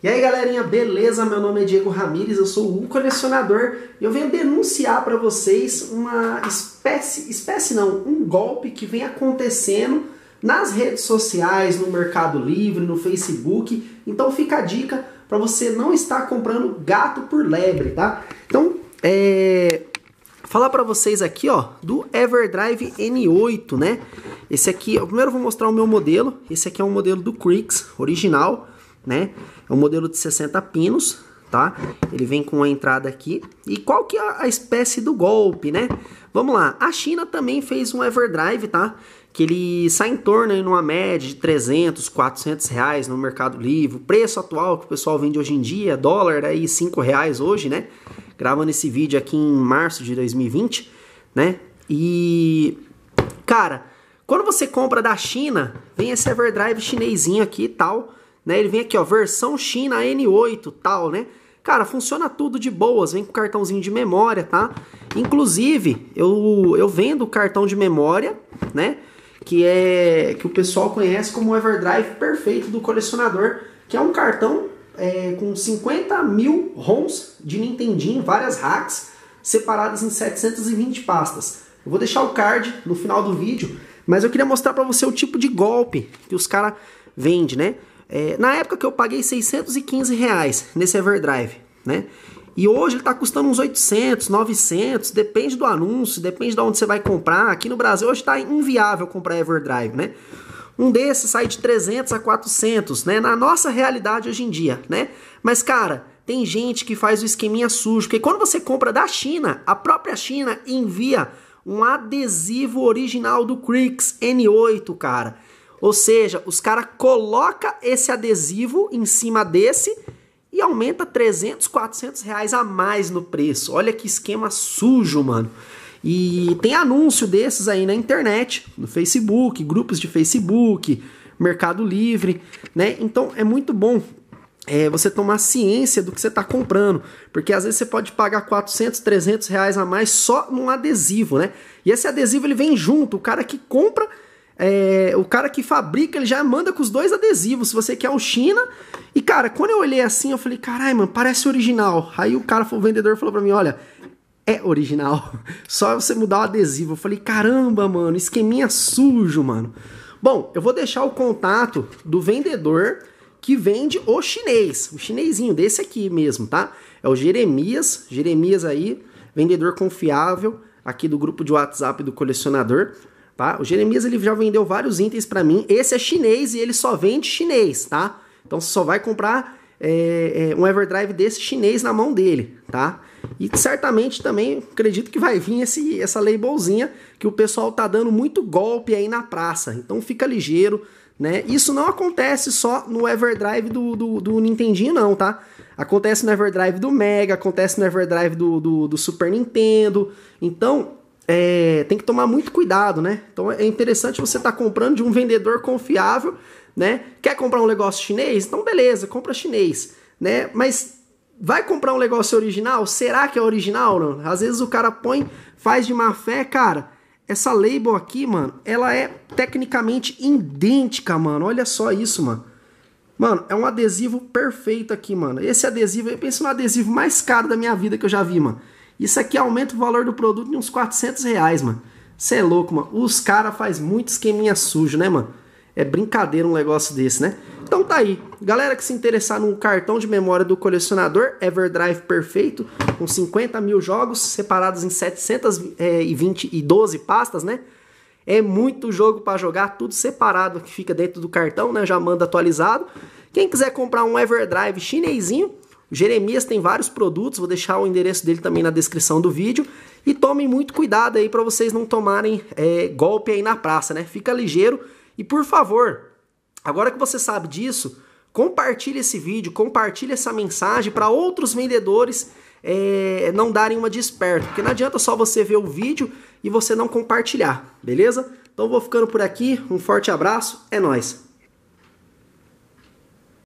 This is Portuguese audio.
E aí galerinha, beleza? Meu nome é Diego Ramires, eu sou um colecionador e eu venho denunciar para vocês uma espécie, espécie não, um golpe que vem acontecendo nas redes sociais, no Mercado Livre, no Facebook. Então fica a dica para você não estar comprando gato por lebre, tá? Então, é, falar para vocês aqui, ó, do Everdrive N8, né? Esse aqui, eu primeiro vou mostrar o meu modelo. Esse aqui é um modelo do Crix, original né? É um modelo de 60 pinos, tá? Ele vem com a entrada aqui. E qual que é a espécie do golpe, né? Vamos lá. A China também fez um Everdrive, tá? Que ele sai em torno aí numa média de 300, 400 reais no Mercado Livre. O preço atual que o pessoal vende hoje em dia, dólar é aí 5 reais hoje, né? Gravando esse vídeo aqui em março de 2020, né? E, cara, quando você compra da China, vem esse Everdrive chinesinho aqui e tal né? Ele vem aqui, ó, versão China N8, tal, né? Cara, funciona tudo de boas, vem com cartãozinho de memória, tá? Inclusive, eu, eu vendo o cartão de memória, né? Que é que o pessoal conhece como o Everdrive perfeito do colecionador, que é um cartão é, com 50 mil ROMs de Nintendinho, várias hacks, separadas em 720 pastas. Eu vou deixar o card no final do vídeo, mas eu queria mostrar para você o tipo de golpe que os caras vendem, né? É, na época que eu paguei 615 reais nesse Everdrive, né? E hoje ele está custando uns 800, 900, depende do anúncio, depende de onde você vai comprar. Aqui no Brasil hoje está inviável comprar Everdrive, né? Um desses sai de 300 a 400, né? Na nossa realidade hoje em dia, né? Mas, cara, tem gente que faz o esqueminha sujo, porque quando você compra da China, a própria China envia um adesivo original do Crix N8, cara. Ou seja, os caras coloca esse adesivo em cima desse e aumenta 300, 400 reais a mais no preço. Olha que esquema sujo, mano. E tem anúncio desses aí na internet, no Facebook, grupos de Facebook, Mercado Livre, né? Então é muito bom é, você tomar ciência do que você está comprando, porque às vezes você pode pagar 400, 300 reais a mais só num adesivo, né? E esse adesivo ele vem junto, o cara que compra é, o cara que fabrica, ele já manda com os dois adesivos, se você quer o China. E, cara, quando eu olhei assim, eu falei, carai, mano, parece original. Aí o cara, o vendedor falou pra mim, olha, é original. Só você mudar o adesivo. Eu falei, caramba, mano, esqueminha sujo, mano. Bom, eu vou deixar o contato do vendedor que vende o chinês. O chinesinho desse aqui mesmo, tá? É o Jeremias. Jeremias aí, vendedor confiável aqui do grupo de WhatsApp do colecionador tá? O Jeremias ele já vendeu vários itens para mim. Esse é chinês e ele só vende chinês, tá? Então você só vai comprar é, é, um Everdrive desse chinês na mão dele, tá? E certamente também acredito que vai vir esse, essa labelzinha que o pessoal tá dando muito golpe aí na praça. Então fica ligeiro, né? Isso não acontece só no Everdrive do, do, do Nintendinho, não, tá? Acontece no Everdrive do Mega, acontece no Everdrive do, do, do Super Nintendo. Então, é, tem que tomar muito cuidado, né? Então é interessante você estar tá comprando de um vendedor confiável, né? Quer comprar um negócio chinês? Então beleza, compra chinês, né? Mas vai comprar um negócio original? Será que é original? Não? Às vezes o cara põe, faz de má fé, cara. Essa label aqui, mano, ela é tecnicamente idêntica, mano. Olha só isso, mano. Mano, é um adesivo perfeito aqui, mano. Esse adesivo, eu penso no adesivo mais caro da minha vida que eu já vi, mano. Isso aqui aumenta o valor do produto em uns 400 reais, mano. Você é louco, mano. Os caras fazem muito esqueminha sujo, né, mano? É brincadeira um negócio desse, né? Então tá aí. Galera que se interessar num cartão de memória do colecionador, Everdrive perfeito, com 50 mil jogos separados em 712 é, e pastas, né? É muito jogo para jogar, tudo separado que fica dentro do cartão, né? Já manda atualizado. Quem quiser comprar um Everdrive chinesinho, o Jeremias tem vários produtos, vou deixar o endereço dele também na descrição do vídeo. E tomem muito cuidado aí para vocês não tomarem é, golpe aí na praça, né? Fica ligeiro e por favor, agora que você sabe disso, compartilhe esse vídeo, compartilhe essa mensagem para outros vendedores é, não darem uma de esperto, porque não adianta só você ver o vídeo e você não compartilhar, beleza? Então vou ficando por aqui, um forte abraço, é nós.